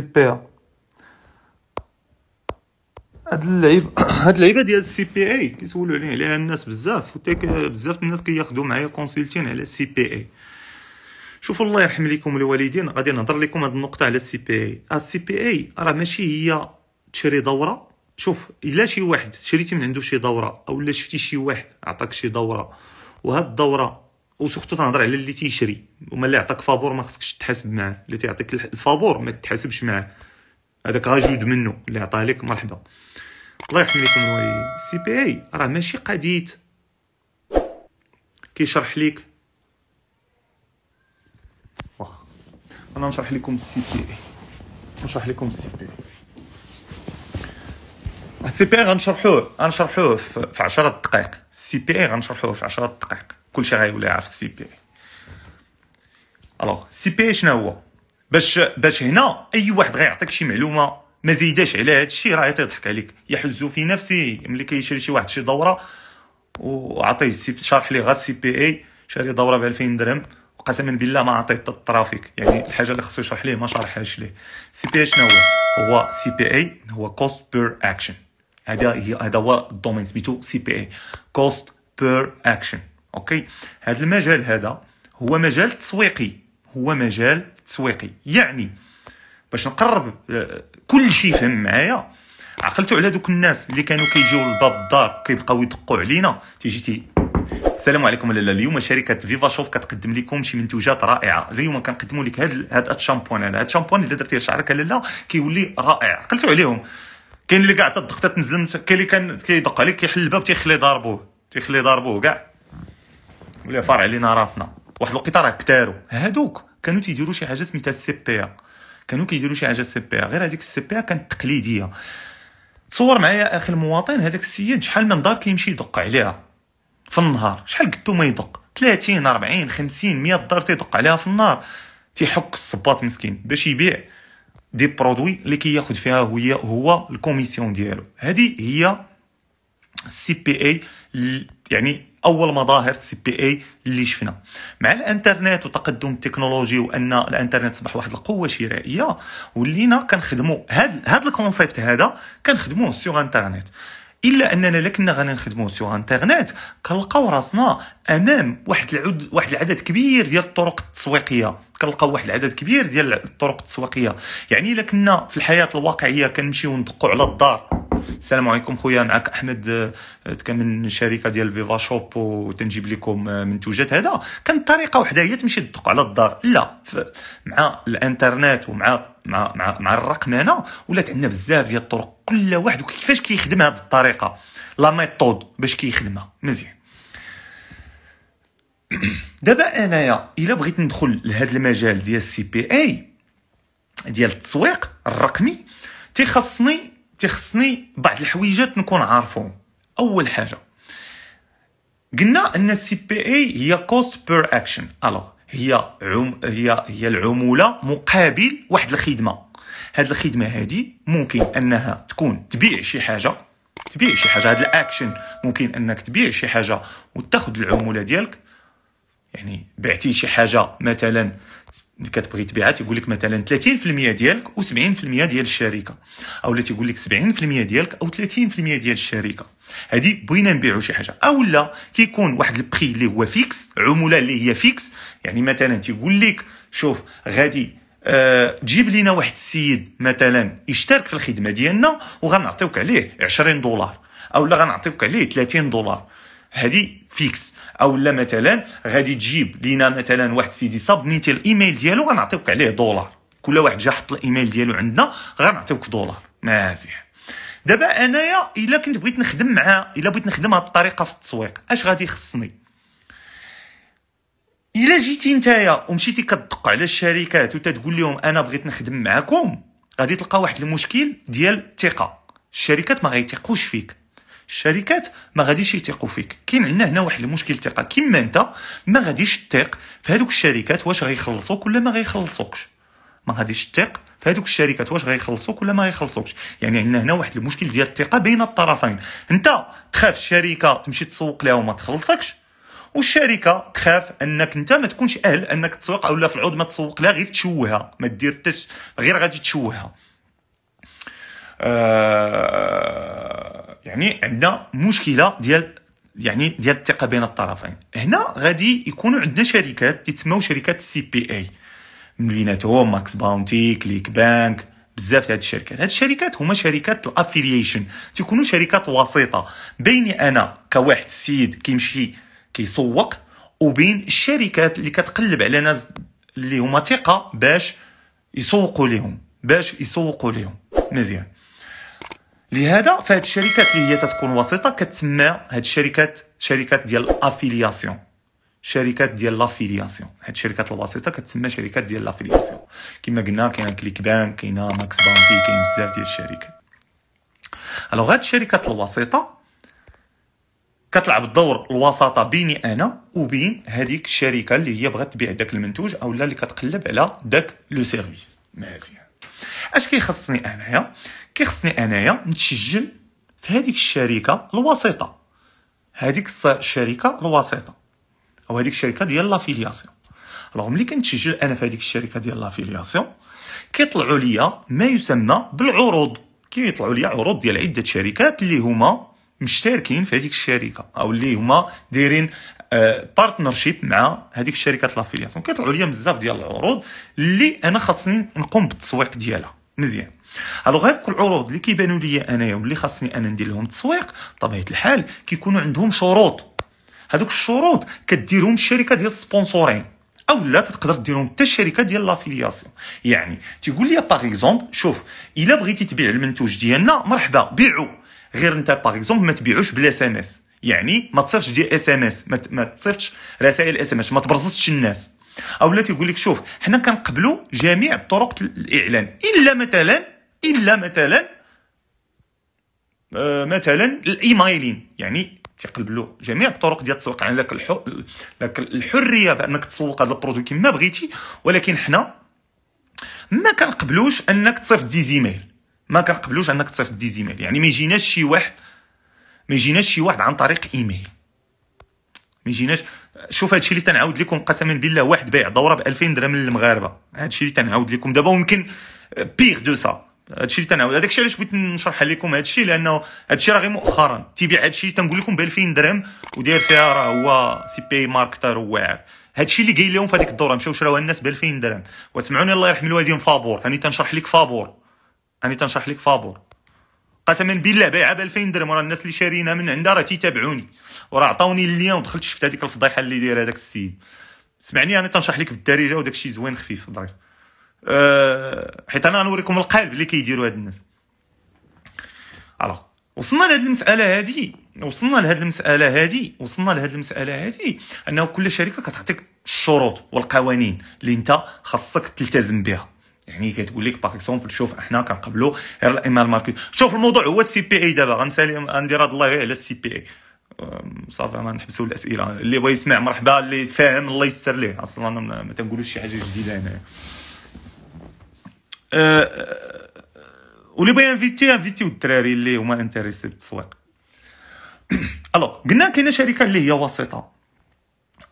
بي هاد اللعيب هاد اللعيبه ديال السي بي اي كيسولوا عليه عليها الناس بزاف بزاف الناس كياخذوا معايا كونسلتين على السي بي اي شوفوا الله يرحم لكم الوالدين غادي نهضر لكم هاد النقطه على السي بي اي السي بي اي راه ماشي هي تشري دوره شوف الا شي واحد شريتي من عنده شي دوره اولا شفتي شي واحد عطاك شي دوره وهاد الدوره وسورتو تنهضر على اللي تيشري وما اللي عطاك فابور ما خصكش تحاسب معاه اللي تيعطيك الفابور ما تحاسبش معاه هذاك غاجود منه اللي عطاه لك مرحبا الله يرحم لكم الوالدين السي بي اي راه ماشي قديت كيشرح ليك واخ انا نشرح لكم السي بي اي نشرح لكم السي بي اي السي بي اي غنشرحوه غنشرحوه في 10 دقائق السي بي اي غنشرحوه في 10 دقائق كلشي غيولي عارف السي بي الوغ سي بي شنو هو باش باش هنا اي واحد غيعطيك شي معلومه ما زيداش على هذا الشيء راه تيضحك عليك يحز في نفسي ملي كيشري شي واحد شي دوره وعطيه شرح لي غير سي بي اي شاري دوره ب 2000 درهم قسما بالله ما عطيه حتى الترافيك يعني الحاجه اللي خصو يشرح ليه ما شرحهاش ليه سي بي اي شنو هو هو سي بي اي هو كوست بير اكشن هذا هذا هو الدومين سميتو سي بي اي كوست بير اكشن اوكي هذا المجال هذا هو مجال تسويقي هو مجال تسويقي يعني باش نقرب آه, كل شيء فهم معايا عقلتوا على دوك الناس اللي كانوا كيجيو لباب الدار كيبقاو يدقوا علينا تيجي تي السلام عليكم لاله اليوم شركه فيفا شوف كتقدم لكم شي منتوجات رائعه اليوم كنقدموا لك هذا هذا الشامبوان هذا الشامبوان اللي درتيه لشعرك لاله كيولي رائع عقلتوا عليهم كاين اللي كاع تضغط تنزل كاين اللي كان كيدق عليك كيحل الباب تيخلي ضربوه تيخلي ضربوه كاع ولا فرع علينا راسنا واحد الوقيته راه كتارو هادوك كانوا تيديروا شي حاجه سميتها السي بي ا كانوا كيديروا شي حاجه سي بي ا غير هذيك السي بي ا كانت تقليديه تصور معايا اخي المواطن هذاك السيد شحال من دار كيمشي يدق عليها في النهار شحال قدو ما يدق 30 40 50 100 دار تيدق عليها في النهار تيحك الصباط مسكين باش يبيع دي برودوي اللي كياخذ فيها هو هو الكوميسيون ديالو هذه هي السي بي اي يعني اول مظاهر سي بي اي اللي شفنا مع الانترنت وتقدم التكنولوجي وان الانترنت اصبح واحد القوه شرائيه ولينا كنخدموا هاد هاد الكونسيبت هذا كنخدموه سيغ انترنت الا اننا لكنا غادي نخدموا سيغ انترنت كنلقاو راسنا امام واحد العد واحد العدد كبير ديال الطرق التسويقيه كنلقاو واحد العدد كبير ديال الطرق التسويقيه يعني الا كنا في الحياه الواقعيه كنمشيو ندقوا على الدار السلام عليكم خويا معك احمد آه، من شركه ديال فيفا شوب وتنجيب لكم آه، منتوجات هذا كان طريقه وحده هي تمشي تدق على الدار لا مع الانترنت ومع مع مع, مع الرقمنه ولات عندنا بزاف ديال الطرق كل واحد وكيفاش كيخدم هذه الطريقه لا ميثود باش كيخدمها مزيان دابا انايا الا بغيت ندخل لهذا المجال ديال السي بي اي ديال التسويق الرقمي تيخصني تيخصني بعض الحويجات نكون عارفهم اول حاجه قلنا ان السي بي اي هي كوست بير اكشن الو هي عم هي هي العموله مقابل واحد الخدمه هاد الخدمه هادي ممكن انها تكون تبيع شي حاجه تبيع شي حاجه هاد الاكشن ممكن انك تبيع شي حاجه وتاخذ العموله ديالك يعني بعتي شي حاجه مثلا اللي كتبغي تبيعها تيقول لك مثلا 30% ديالك و70% ديال الشركه او لا تيقول لك 70% ديالك او 30% ديال الشركه هادي بغينا نبيعوا شي حاجه او لا كيكون واحد البري اللي هو فيكس عموله اللي هي فيكس يعني مثلا تيقول لك شوف غادي أه جيب لينا واحد السيد مثلا يشترك في الخدمه ديالنا وغنعطيوك عليه 20 دولار او لا غنعطيوك عليه 30 دولار هذه فيكس او لا مثلا غادي تجيب لينا مثلا واحد سيدي صاب نيتي الايميل ديالو غنعطيوك عليه دولار كل واحد جا حط الايميل ديالو عندنا غنعطيوك دولار مزيان دابا انايا الا كنت بغيت نخدم معاه الا بغيت نخدمها بطريقه في التسويق اش غادي يخصني الا جيتي نتايا ومشيتي كتدق على الشركات وتتقول لهم انا بغيت نخدم معاكم غادي تلقى واحد المشكل ديال الثقه الشركات ما غايتيقوش فيك الشركات ما غاديش يثقوا فيك كاين عندنا هنا واحد المشكل الثقه كيما انت ما غاديش تثق في هذوك الشركات واش غيخلصوك ولا ما غيخلصوكش ما غاديش تثق في هذوك الشركات واش غيخلصوك ولا ما غيخلصوكش يعني عندنا هنا واحد المشكل ديال الثقه بين الطرفين انت تخاف الشركه تمشي تسوق لها وما تخلصكش والشركه تخاف انك انت ما تكونش اهل انك تسوق اولا في العود ما تسوق لها غير تشوهها ما دير غير غادي تشوهها آه، يعني عندنا مشكله ديال يعني ديال الثقه بين الطرفين هنا غادي يكونوا عندنا شركات تسموا شركات سي بي اي من بيناتهم ماكس باونتي كليك بانك بزاف هاد الشركات هاد الشركات هما شركات الافيليشن تيكونوا شركات وسيطه بيني انا كواحد السيد كيمشي كيسوق وبين الشركات اللي كتقلب على ناس اللي هما ثقه باش يسوقوا لهم باش يسوقوا لهم مزيان لهذا فهاد الشركات اللي هي تتكون وسيطه كتسمى هاد الشركات شركات ديال الافيلياسيون شركات ديال لافيلياسيون هاد الشركات الوسيطه كتسمى شركات ديال لافيلياسيون كما قلنا كاين كليك بانك كاينه ماكس بانكي كاين بزاف ديال الشركات الوغ هاد الشركات الوسيطه كتلعب الدور الوساطه بيني انا وبين هذيك الشركه اللي هي بغات تبيع داك المنتوج اولا اللي كتقلب على داك لو سيرفيس مزيان اش كيخصني انايا كيخصني انايا نتسجل في هذيك الشركه الوسيطه هذيك الشركه الوسيطه او هذيك الشركه ديال لافيلياسيون الوغ ملي كنتسجل انا في هذيك الشركه ديال لافيلياسيون كيطلعوا ليا ما يسمى بالعروض كيطلعوا ليا عروض ديال عده شركات اللي هما مشتركين في هذيك الشركه او اللي هما دايرين بارتنرشيب آه، مع هذيك الشركه لافيلياسيون كيطلعوا ليا بزاف ديال العروض اللي انا خاصني نقوم بالتسويق ديالها مزيان الو غير كل العروض اللي كيبانوا لي انايا واللي خاصني انا ندير لهم تسويق طبيعه الحال كيكونوا عندهم شروط هذوك الشروط كديرهم الشركه ديال السبونسورين او لا تقدر ديرهم حتى الشركه ديال لافيلياسيون يعني تيقول لي باغ اكزومبل شوف الا بغيتي تبيع المنتوج ديالنا مرحبا بيعو غير انت باغ اكزومبل ما تبيعوش بلا اس ام اس يعني ما تصيفطش دي اس ام اس ما تصيفطش رسائل اس ام اس ما تبرزتش الناس لا تيقول لك شوف حنا كنقبلوا جميع طرق الاعلان الا مثلا الا مثلا آه، مثلا الايمايلين يعني تيقلب له جميع الطرق ديال التسويق يعني لك لك الحريه بانك تسوق هذا البرودوي كما بغيتي ولكن حنا ما كنقبلوش انك تصيفط ديزيميل ما كنقبلوش انك تصيفط ديزيميل يعني ما يجيناش شي واحد ما يجيناش شي واحد عن طريق ايميل ما يجيناش شوف هادشي اللي تنعاود لكم قسما بالله واحد بيع دوره ب 2000 درهم للمغاربه هادشي اللي تنعاود لكم دابا ممكن بيغ دو سا هادشي اللي تنعاود هذاك الشيء علاش بغيت نشرح لكم هادشي لانه هادشي راه غير مؤخرا تيبيع هادشي تنقول لكم ب 2000 درهم وداير فيها راه هو سي بي ماركتر واعر هادشي اللي قايل لهم في هذيك الدوره مشاو شراوها الناس ب 2000 درهم واسمعوني الله يرحم الوالدين فابور هاني تنشرح لك فابور هاني تنشرح لك فابور قسما بالله بايعه ب 2000 درهم وراه الناس اللي شارينها من عندها راه تيتابعوني وراه عطاوني اللين ودخلت شفت هذيك الفضيحه اللي داير هذاك السيد سمعني انا تنشرح لك بالدارجه وداك الشيء زوين خفيف ظريف أه، حيت انا غنوريكم القالب اللي كيديروا هاد الناس الو وصلنا لهاد المساله هادي وصلنا لهاد المساله هادي وصلنا لهاد المساله هادي انه كل شركه كتعطيك الشروط والقوانين اللي انت خاصك تلتزم بها يعني كتقول لك باغ اكزومبل شوف احنا كنقبلوا غير الايميل ماركت شوف الموضوع هو السي بي اي دابا غنسالي غندير هاد الله على السي بي اي صافي ما نحبسوا الاسئله اللي بغى يسمع مرحبا اللي تفاهم الله يستر ليه اصلا ما تنقولوش شي حاجه جديده هنايا يعني. أه واللي بغى انفيتي انفيتي الدراري اللي هما انتريسي بالتسويق الو قلنا كاينه شركه اللي هي وسيطه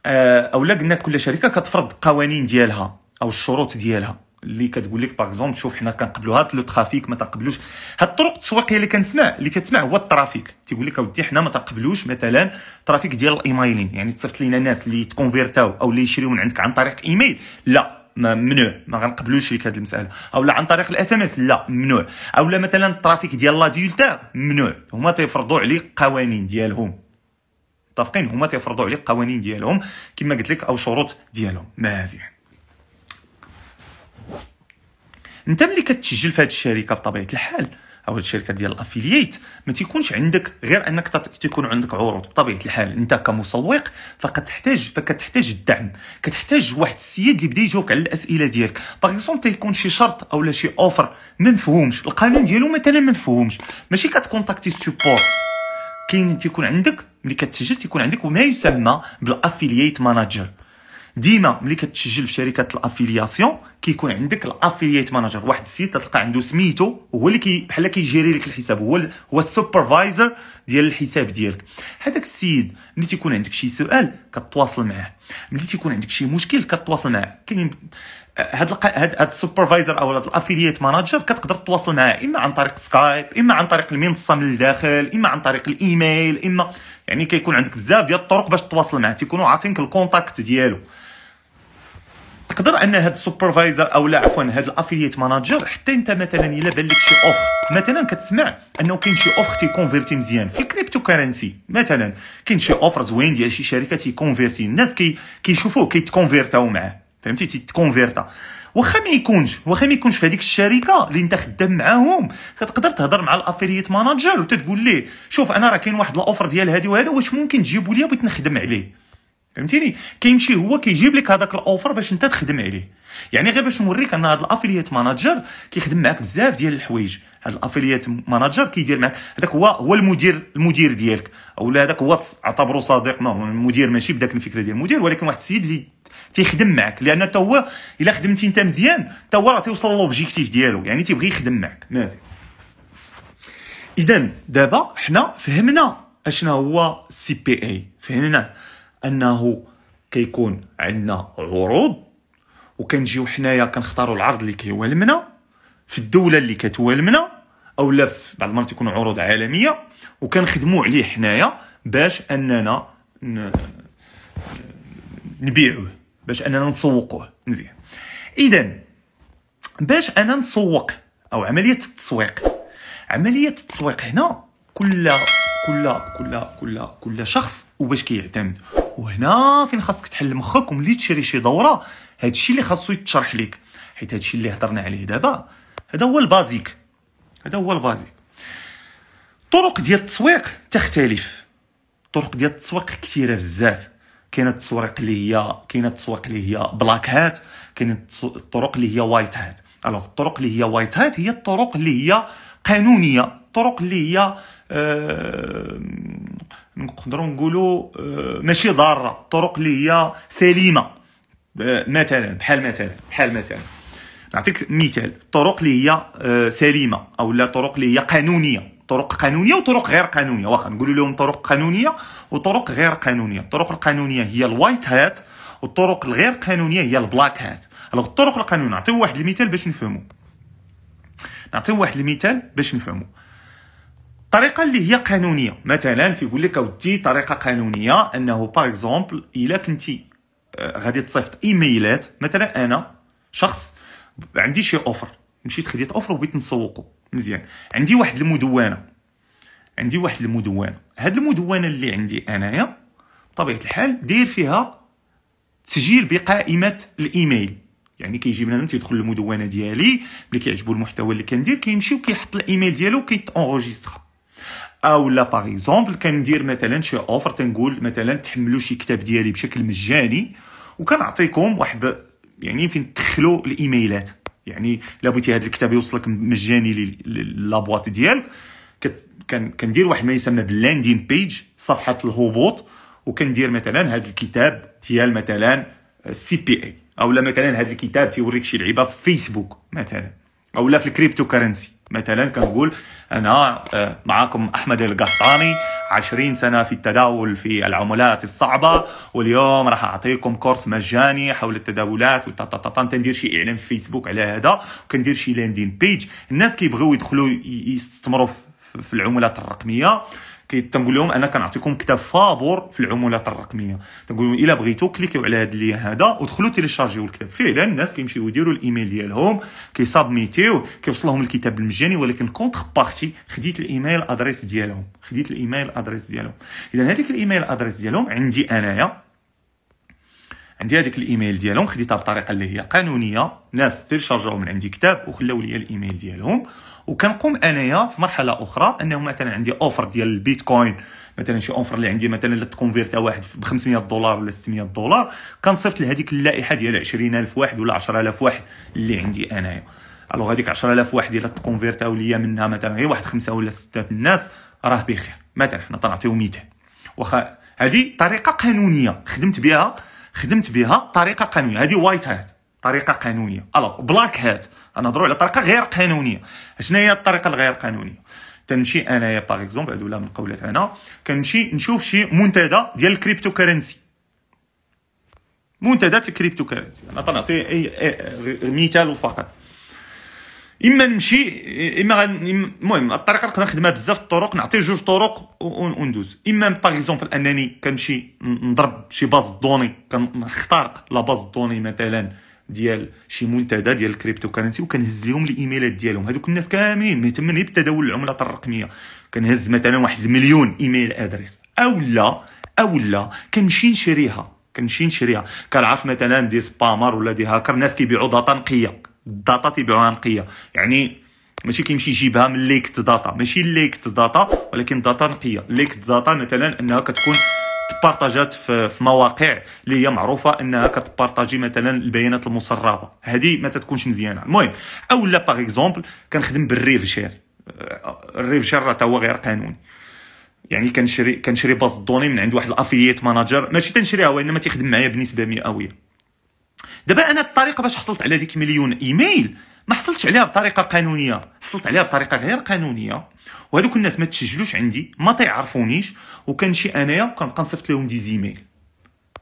أه اولا قلنا كل شركه كتفرض القوانين ديالها او الشروط ديالها اللي كتقول لك باغ اكزومبل شوف حنا كنقبلوا هاد لو ترافيك ما تنقبلوش هاد الطرق التسويقيه اللي كنسمع اللي كتسمع هو الترافيك تيقول لك اودي حنا ما تنقبلوش مثلا ترافيك ديال الايميلين يعني تصيفط لينا ناس اللي تكونفيرتاو او اللي يشريو من عندك عن طريق ايميل لا ممنوع ما غنقبلوش ليك هذه المساله اولا عن طريق الاس ام اس لا ممنوع اولا مثلا الترافيك ديال لادولتير ممنوع هما تيفرضوا عليك قوانين ديالهم متفقين هما تيفرضوا عليك قوانين ديالهم كما قلت لك او شروط ديالهم مزيان انت ملي كتسجل في هذه الشركه بطبيعه الحال او الشركه ديال الافيلييت ما تيكونش عندك غير انك تيكون عندك عروض بطبيعه الحال انت كمسوق فقد تحتاج فكتحتاج الدعم كتحتاج واحد السيد اللي بدا يجاوبك على الاسئله ديالك باغ تيكون شي شرط اولا شي اوفر ما مفهومش القانون ديالو مثلا ما مفهومش ماشي كتكونتاكتي السبورت كاين تيكون عندك ملي كتسجل تيكون عندك ما يسمى بالافيلييت ماناجر ديما ملي كتسجل في شركه الافيلياسيون كيكون عندك الافيلييت مانجر واحد السيد تلقى عنده سميتو هو اللي كي بحال كيجيري لك الحساب هو هو السوبرفايزر ديال الحساب ديالك هذاك السيد ملي تيكون عندك شي سؤال كتواصل معاه ملي تيكون عندك شي مشكل كتواصل معاه كاين هاد الق... هاد, هاد السوبرفايزر او هاد الافيلييت مانجر كتقدر تتواصل معاه اما عن طريق سكايب اما عن طريق المنصه من الداخل اما عن طريق الايميل اما يعني كيكون عندك بزاف ديال الطرق باش تتواصل معاه تيكونوا عاطينك الكونتاكت ديالو تقدر ان هذا السوبرفايزر او لا عفوا هذا الافيليت ماناجر حتى انت مثلا الا بان لك شي اوفر مثلا كتسمع انه كاين شي اوفر تيكونفيرتي مزيان في الكريبتو كارنسي مثلا كاين شي اوفر زوين ديال شي شركه تيكونفيرتي الناس كي كيشوفوه كيتكونفيرتاو معاه فهمتي تيتكونفيرتا واخا ما يكونش واخا ما يكونش في هذيك الشركه اللي انت خدام معاهم كتقدر تهضر مع الافيليت ماناجر وتتقول ليه شوف انا راه كاين واحد الاوفر ديال هذه وهذا واش ممكن تجيبوا ليا بغيت نخدم عليه فهمتيني كيمشي هو كيجيب لك هذاك الاوفر باش انت تخدم عليه يعني غير باش نوريك ان هذا الافيليت ماناجر كيخدم معاك بزاف ديال الحوايج هذا الافيليت ماناجر كيدير معاك هذاك هو هو المدير المدير ديالك اولا هذاك هو اعتبره صديق ما نعم، هو المدير ماشي بداك الفكره ديال المدير ولكن واحد السيد اللي تيخدم معك لان حتى هو الا خدمتي انت مزيان حتى هو راه تيوصل لوبجيكتيف ديالو يعني تيبغي يخدم معك مازال اذا دابا حنا فهمنا اشنا هو السي بي اي فهمنا انه كيكون عندنا عروض وكنجيو حنايا كنختاروا العرض اللي كيوالمنا في الدوله اللي كتوالمنا او لا في بعض المرات تكون عروض عالميه وكنخدموا عليه حنايا باش اننا نبيعوه باش اننا نسوقوه مزيان اذا باش انا نسوق او عمليه التسويق عمليه التسويق هنا كل كل كل كل كل شخص وباش كيعتمد وهنا فين خاصك تحل مخك وملي تشري شي دوره هادشي اللي خاصو يتشرح لك حيت هادشي اللي هضرنا عليه دابا هذا هو البازيك هذا هو البازيك طرق ديال التسويق تختلف طرق ديال التسويق كثيره بزاف كاينه التسويق اللي هي كاينه التسويق اللي هي بلاك هات كاينه الطرق اللي هي وايت هات الوغ الطرق اللي هي وايت هات هي الطرق اللي هي قانونيه الطرق اللي هي آه نقدروا نقولوا آه، ماشي ضاره الطرق اللي هي سليمه آه، مثلا بحال مثلا بحال مثلا نعطيك مثال الطرق اللي هي آه، سليمه او لا طرق اللي هي قانونيه طرق قانونيه وطرق غير قانونيه واخا نقولوا لهم طرق قانونيه وطرق غير قانونيه الطرق القانونيه هي الوايت هات والطرق الغير قانونيه هي البلاك هات الوغ الطرق القانونيه نعطيو واحد المثال باش نفهموا نعطيو واحد المثال باش نفهموا طريقه اللي هي قانونيه مثلا تيقول لك اودي طريقه قانونيه انه باغ اكزومبل الا كنتي آه، غادي تصيفط ايميلات مثلا انا شخص عندي شي اوفر مشيت خديت اوفر وبغيت نسوقو مزيان عندي واحد المدونه عندي واحد المدونه هاد المدونه اللي عندي انايا بطبيعه الحال داير فيها تسجيل بقائمه الايميل يعني كيجي بنادم تيدخل للمدونه ديالي ملي كيعجبو المحتوى اللي كندير كيمشي وكيحط الايميل ديالو وكيتونجيستر او لا باغ اكزومبل كندير مثلا شي اوفر تنقول مثلا تحملوا شي كتاب ديالي بشكل مجاني وكنعطيكم واحد يعني فين تدخلوا الايميلات يعني لا بغيتي هذا الكتاب يوصلك مجاني لابواط ديال كندير واحد ما يسمى باللاندين بيج صفحه الهبوط وكندير مثلا هذا الكتاب ديال مثلا سي بي اي او لا مثلا هذا الكتاب تيوريك شي لعيبه في فيسبوك مثلا او لا في الكريبتو كرنسي مثلا كنقول انا آه، معاكم احمد القحطاني 20 سنه في التداول في العملات الصعبه واليوم راح اعطيكم كورس مجاني حول التداولات تندير شي اعلان في فيسبوك على هذا وكندير شي لاندين بيج الناس كيبغيو يدخلوا يستثمروا في العملات الرقميه تنقول لهم انا كنعطيكم كتاب فابور في العمولات الرقميه تنقول لهم الا بغيتو كليكيو على هذا اللي هذا ودخلوا تيليشارجيو الكتاب فعلا الناس كيمشيو يديروا الايميل ديالهم كيسابميتيو كيوصلهم لهم الكتاب المجاني ولكن كونتر بارتي خديت الايميل ادريس ديالهم خديت الايميل ادريس ديالهم اذا هذيك الايميل ادريس ديالهم عندي انايا عندي هذيك الايميل ديالهم خديتها بطريقه اللي هي قانونيه ناس تيلشارجاو من عندي كتاب وخلاو لي الايميل ديالهم وكنقوم انايا في مرحله اخرى انه مثلا عندي اوفر ديال البيتكوين مثلا شي اوفر اللي عندي مثلا اللي تكونفيرتها واحد ب 500 دولار ولا 600 دولار كنصيفط لهذيك اللائحه ديال 20000 واحد ولا 10000 واحد اللي عندي انايا الوغ هذيك 10000 واحد الا تكونفيرتاو ليا منها مثلا غير واحد خمسه ولا سته الناس راه بخير مثلا حنا تنعطيو مثال واخا هذه طريقه قانونيه خدمت بها خدمت بها طريقه قانونيه هذه وايت هات طريقه قانونيه الوغ بلاك هات غنهضروا على طريقه غير قانونيه شنو هي الطريقه الغير قانونيه تنمشي انايا باغ اكزومبل هادو من قولات انا كنمشي نشوف شي منتدى ديال الكريبتو كرنسي منتدى الكريبتو كرنسي انا تنعطي مثال فقط اما نمشي اما المهم الطريقه نقدر نخدمها بزاف الطرق نعطي جوج طرق وندوز اما باغ اكزومبل انني كنمشي نضرب شي باز دوني كنخترق لا باز دوني مثلا ديال شي منتدى ديال الكريبتو كرنسي وكنهز لهم الايميلات ديالهم هذوك الناس كاملين مهتمين غير بتداول العملات الرقميه كنهز مثلا واحد المليون ايميل ادريس او لا او لا كنمشي نشريها كنمشي نشريها كنعرف مثلا دي سبامر ولا دي هاكر ناس كيبيعوا داتا نقيه الداتا تيبيعوها نقيه يعني ماشي كيمشي يجيبها من ليكت داتا ماشي ليكت داتا ولكن داتا نقيه ليكت داتا مثلا انها كتكون تبارطاجات في مواقع اللي هي معروفه انها كتبارطاجي مثلا البيانات المسربه هذه ما تتكونش مزيانه المهم اولا باغ اكزومبل كنخدم بالريف شير آه، الريف شير راه هو غير قانوني يعني كنشري كنشري باز دوني من عند واحد الافيليت ماناجر ماشي تنشريها وانما تيخدم معايا بنسبه مئويه دابا انا الطريقه باش حصلت على ديك مليون ايميل ما حصلتش عليها بطريقه قانونيه حصلت عليها بطريقه غير قانونيه وهذوك الناس ما تسجلوش عندي ما تيعرفونيش شي انايا كنبقى نصيفط لهم دي زيميل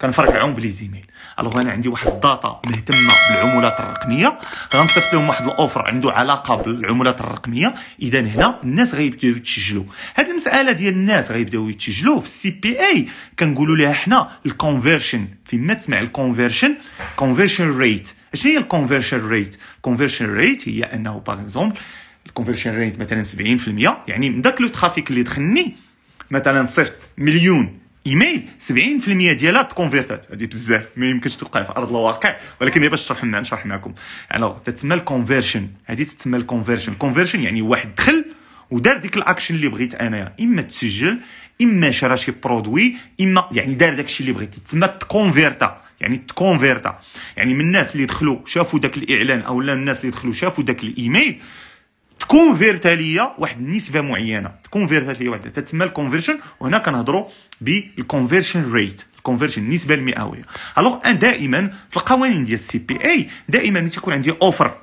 كنفرقعهم بلي زيميل الوغ انا عندي واحد الداتا مهتمه بالعملات الرقميه غنصيفط لهم واحد الاوفر عنده علاقه بالعملات الرقميه اذا هنا الناس غيبداو يتسجلوا هذه المساله ديال الناس غيبداو يتسجلوا في السي بي اي كنقولوا لها حنا الكونفيرشن فيما تسمع الكونفيرشن كونفيرشن ريت اش هي الكونفرشن ريت الكونفرشن ريت هي انه باغ اكزومبل الكونفرشن ريت مثلا 70% يعني من داك لو ترافيك اللي دخلني مثلا صيفط مليون ايميل 70% ديالها تكونفيرتات هذه بزاف ما يمكنش توقع في ارض الواقع ولكن باش نشرح لنا نشرح معكم الوغ تتسمى الكونفيرشن هذه تتسمى الكونفيرشن الكونفيرشن يعني واحد دخل ودار ديك الاكشن اللي بغيت انايا اما تسجل اما شرا شي برودوي اما يعني دار داكشي اللي بغيتي تسمى تكونفيرتا يعني تكونفيرتا يعني من الناس اللي دخلوا شافوا داك الاعلان او لا الناس اللي دخلوا شافوا داك الايميل تكونفيرتا ليا واحد النسبه معينه تكونفيرتا ليا واحد تتسمى الكونفيرشن وهنا كنهضروا بالكونفيرشن ريت الكونفيرشن النسبه المئويه الوغ ان دائما في القوانين ديال السي بي اي دائما ملي تيكون عندي اوفر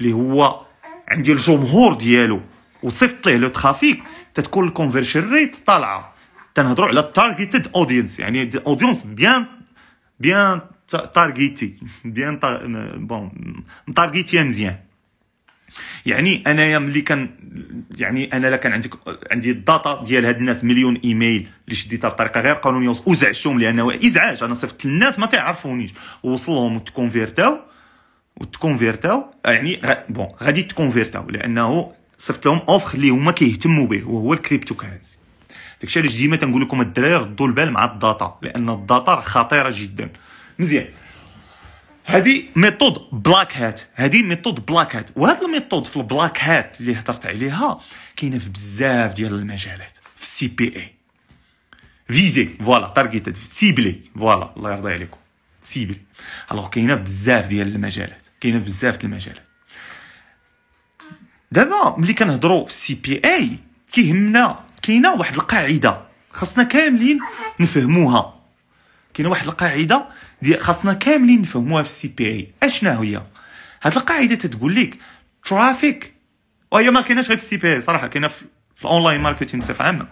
اللي هو عندي الجمهور ديالو وصيفط ليه لو ترافيك تتكون الكونفيرشن ريت طالعه تنهضروا على التارجيتد اودينس يعني اودينس بيان بيان تارغيتي بيان بون تارغيتي مزيان يعني انايا ملي كان يعني انا لا كان عندك عندي الداتا ديال هاد الناس مليون ايميل اللي شديتها بطريقه غير قانونيه وزعجتهم لانه ازعاج انا صيفطت للناس ما تيعرفونيش ووصلهم وتكونفيرتاو وتكونفيرتاو يعني غ... بون غادي تكونفيرتاو لانه صيفط لهم اوفر اللي هما كيهتموا به وهو الكريبتو كارنسي داكشي علاش ديما تنقول لكم الدراري غضوا البال مع الداتا لان الداتا خطيره جدا مزيان هادي ميثود بلاك هات هادي ميثود بلاك هات وهاد الميثود في البلاك هات اللي هضرت عليها كاينه في بزاف ديال المجالات في السي بي اي فيزي فوالا تارجيتد سيبلي فوالا الله يرضي عليكم سيبلي الوغ كاينه في بزاف ديال المجالات كاينه في بزاف ديال المجالات دابا ملي كنهضروا في السي بي اي كيهمنا كاينه واحد القاعده خاصنا كاملين نفهموها كاينه واحد القاعده دي خاصنا كاملين نفهموها في السي بي اي اشنا هي هاد القاعده تتقول لك ترافيك وهي أيوة، ما كايناش غير في السي بي اي صراحه كاينه في, في الاونلاين ماركتينغ بصفه عامه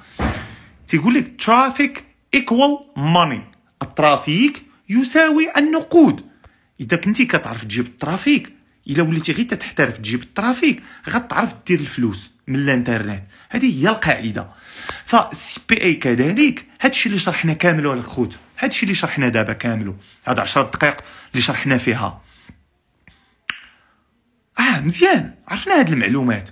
تيقول لك ترافيك ايكوال ماني الترافيك يساوي النقود اذا كنتي كتعرف تجيب الترافيك الا وليتي غير تحترف تجيب الترافيك غتعرف دير الفلوس من الانترنت هذه هي القاعده فالسي بي اي كذلك هادشي اللي شرحنا كامل الخوت هادشي اللي شرحنا دابا كاملو هاد 10 دقائق اللي شرحنا فيها اه مزيان عرفنا هاد المعلومات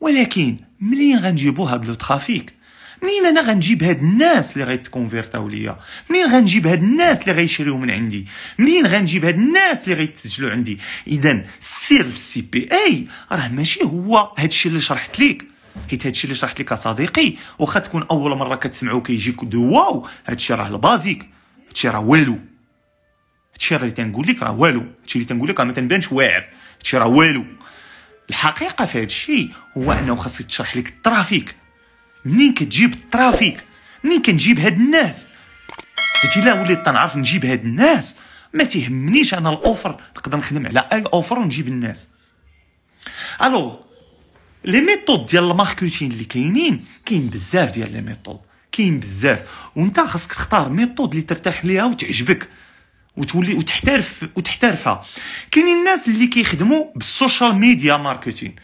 ولكن منين غنجيبو هاد لو ترافيك منين انا غنجيب هاد الناس اللي غيتكونفيرتاو ليا منين غنجيب هاد الناس اللي غيشريو من عندي منين غنجيب هاد الناس اللي غيتسجلوا عندي اذا السر في السي بي اي راه ماشي هو هادشي اللي شرحت لك حيت هادشي اللي شرحت لك صديقي واخا تكون اول مره كتسمعو كيجيك دو واو هادشي راه البازيك هادشي راه والو هادشي اللي تنقول لك راه والو هادشي اللي تنقول لك راه ما تنبانش واعر هادشي راه والو الحقيقه في هادشي هو انه خاصك تشرح لك الترافيك منين كتجيب الترافيك منين كنجيب هاد الناس حيت لا وليت تنعرف نجيب هاد الناس ما تيهمنيش انا الاوفر نقدر نخدم على اي اوفر ونجيب الناس الو لي ميثود ديال الماركتين اللي كاينين كاين بزاف ديال لي ميثود كاين بزاف وانت خاصك تختار ميثود اللي ترتاح ليها وتعجبك وتولي وتحترف وتحترفها كاينين الناس اللي كيخدموا بالسوشيال ميديا ماركتين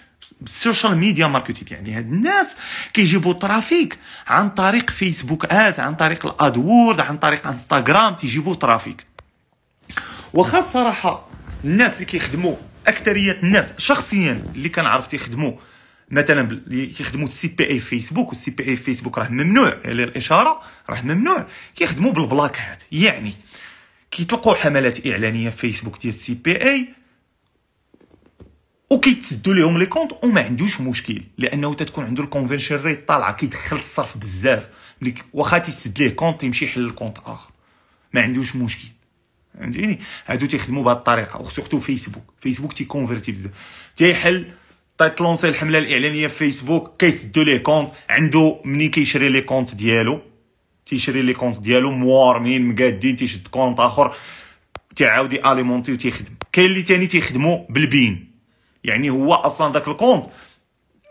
بالسوشيال ميديا ماركتينغ يعني هاد الناس كيجيبوا ترافيك عن طريق فيسبوك اد عن طريق الادوورد عن طريق انستغرام تيجيبوا ترافيك وخا الصراحه الناس اللي كيخدموا اكثريه الناس شخصيا اللي كنعرف تيخدموا مثلا اللي كيخدموا السي بي اي فيسبوك والسي بي اي فيسبوك راه ممنوع على الاشاره راه ممنوع كيخدموا بالبلاك هاد يعني كيطلقوا حملات اعلانيه فيسبوك ديال السي بي اي وكيتسدوا ليهم لي كونط وما عندوش مشكل لانه تتكون عنده الكونفنشن ريت طالعه كيدخل الصرف بزاف واخا تيسد ليه كونط يمشي يحل الكونط اخر ما عندوش مشكل فهمتيني هادو تيخدموا بهذه الطريقه وسورتو فيسبوك فيسبوك تيكونفيرتي بزاف تيحل تيتلونسي الحمله الاعلانيه في فيسبوك كيسدوا ليه كونط عنده منين كيشري لي كونط ديالو تيشري لي كونط ديالو موارمين مقادين تيشد كونط اخر تيعاود اليمونتي وتيخدم كاين اللي تاني تيخدموا بالبين يعني هو اصلا ذاك الكونت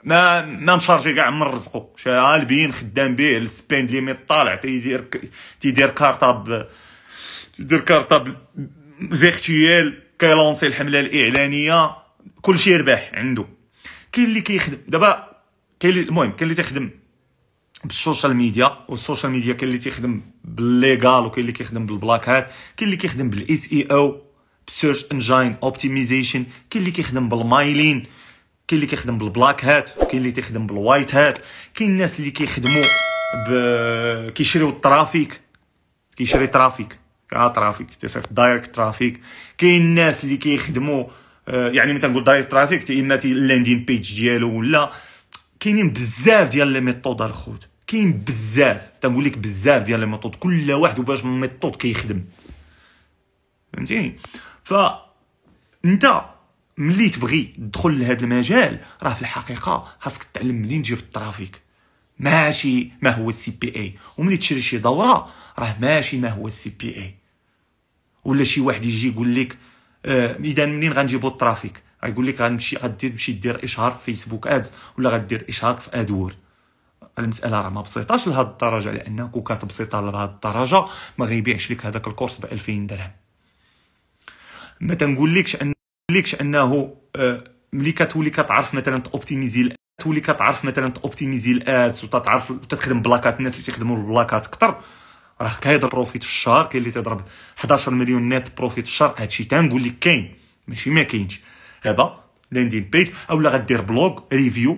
ما ما مشارجي كاع من رزقه شحال بين خدام به السبان ليميت طالع تيدير تيدير كارطه ب تيدير ب فيرتويال كيلونسي الحمله الاعلانيه كلشي رباح عنده كاين اللي كيخدم دابا كاين المهم كاين اللي تيخدم بالسوشيال ميديا والسوشيال ميديا كاين اللي تيخدم بالليغال وكاين اللي كيخدم بالبلاكات كاين اللي كيخدم بالاس اي او بسيرش انجين اوبتيمايزيشن كاين اللي كيخدم بالمايلين كاين اللي كيخدم بالبلاك هات وكاين اللي تيخدم بالوايت هات كاين الناس اللي كيخدموا ب كيشريو الترافيك كيشري ترافيك كاع ترافيك تيصيفط دايركت ترافيك كاين الناس اللي كيخدموا يعني مثلا نقول دايركت ترافيك اما لاندين بيج ديالو ولا كاينين بزاف ديال لي ميثود الخوت كاين بزاف تنقول لك بزاف ديال لي ميثود كل واحد وباش ميثود كيخدم فهمتيني فانت ملي تبغي تدخل لهذا المجال راه في الحقيقه خاصك تعلم منين تجيب الترافيك ماشي ما هو السي بي اي وملي تشري شي دوره راه ماشي ما هو السي بي اي ولا شي واحد يجي يقول لك آه اذا منين غنجيبو الترافيك غيقول لك غنمشي غدير تمشي دير اشهار في فيسبوك ادز ولا غدير اشهار في ادور المساله راه ما بسيطاش لهاد الدرجه لانه كون كانت بسيطه لهاد الدرجه ما غيبيعش لك هذاك الكورس ب 2000 درهم ما تنقولكش ان ليكش انه آه، ملي كتولي كتعرف مثلا توبتيميزي تولي كتعرف مثلا توبتيميزي الادس وتتعرف وتخدم بلاكات الناس اللي تخدموا البلاكات اكثر راه كيهضر بروفيت في الشهر كاين اللي تضرب 11 مليون نت بروفيت في الشهر هادشي تنقول لك كاين ماشي ما كاينش دابا لاندين بيج اولا غدير بلوغ ريفيو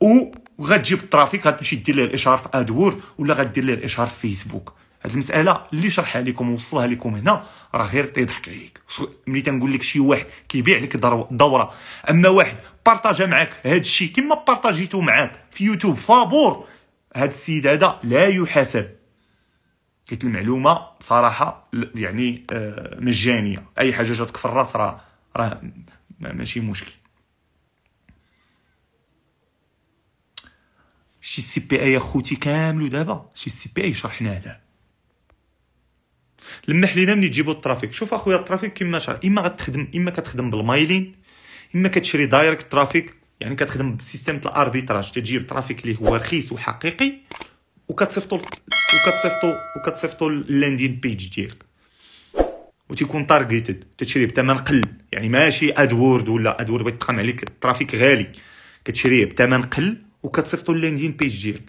و وغتجيب الترافيك غتمشي دير ليه الاشهار في ادور ولا غدير ليه الاشهار في فيسبوك هاد المساله اللي شرحها لكم ووصلها لكم هنا راه غير تيضحك طيب عليك ملي تنقول لك شي واحد كيبيع لك دوره اما واحد بارطاجا معاك هاد الشيء كما بارطاجيتو معاك في يوتيوب فابور هاد السيد هذا لا يحاسب حيت المعلومه بصراحه يعني آه، مجانيه اي حاجه جاتك في الراس راه راه ماشي مشكل شي سي بي اي اخوتي كامل دابا شي سي بي اي شرحناه دابا لمح لينا ملي تجيبوا الترافيك شوف اخويا الترافيك كيما شرح اما غتخدم اما كتخدم بالمايلين اما كتشري دايركت ترافيك يعني كتخدم بسيستم تاع الاربيتراج تجيب ترافيك اللي هو رخيص وحقيقي وكتصيفطو وكتصيفطو وكتصيفطو اللاندين بيج ديالك وتيكون تارغيتد تشري بثمن قل يعني ماشي ادورد ولا ادورد تقام عليك الترافيك غالي كتشريه بثمن قل وكتصيفطو اللاندين بيج ديالك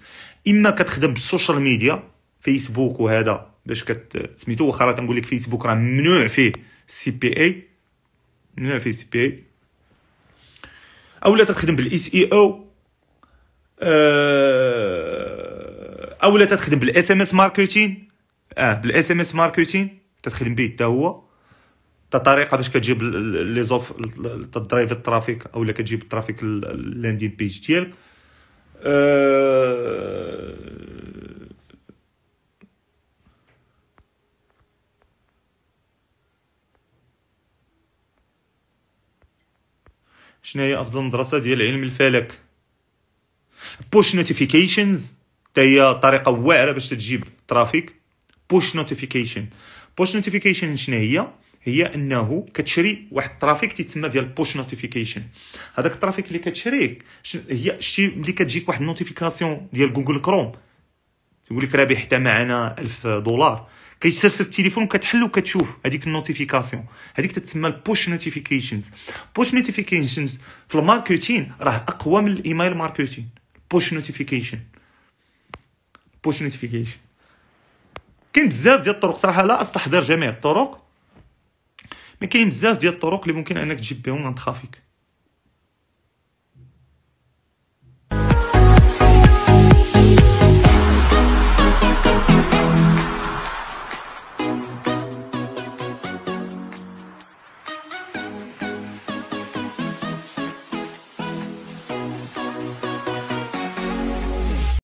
اما كتخدم بالسوشيال ميديا فيسبوك وهذا باش كت سميتو واخا راه تنقول لك فيسبوك راه ممنوع فيه سي بي اي ممنوع فيه سي بي اي اولا تخدم بالاس اي او آه، اولا تخدم بالاس ام اس ماركتين اه بالاس ام اس ماركتين تخدم به حتى هو طريقه باش كتجيب لي زوف تدريف الترافيك اولا كتجيب الترافيك لاندين بيج ديالك أه شنو هي افضل مدرسه ديال علم الفلك بوش نوتيفيكيشنز حتى هي طريقه واعره باش تجيب ترافيك بوش نوتيفيكيشن بوش نوتيفيكيشن شنو هي هي انه كتشري واحد الترافيك تيتسمى ديال بوش نوتيفيكيشن هذاك الترافيك اللي كتشريك هي شتي ملي كتجيك واحد النوتيفيكاسيون ديال جوجل كروم تقول لك رابح حتى معنا 1000 دولار كيتسلسل التليفون كتحل وكتشوف هذيك النوتيفيكاسيون هذيك تتسمى البوش نوتيفيكيشنز بوش نوتيفيكيشنز في الماركتين راه اقوى من الايميل ماركتين بوش نوتيفيكيشن بوش نوتيفيكيشن كاين بزاف ديال الطرق صراحه لا استحضر جميع الطرق مي كاين بزاف ديال الطرق اللي ممكن انك تجيب بهم عن ترافيك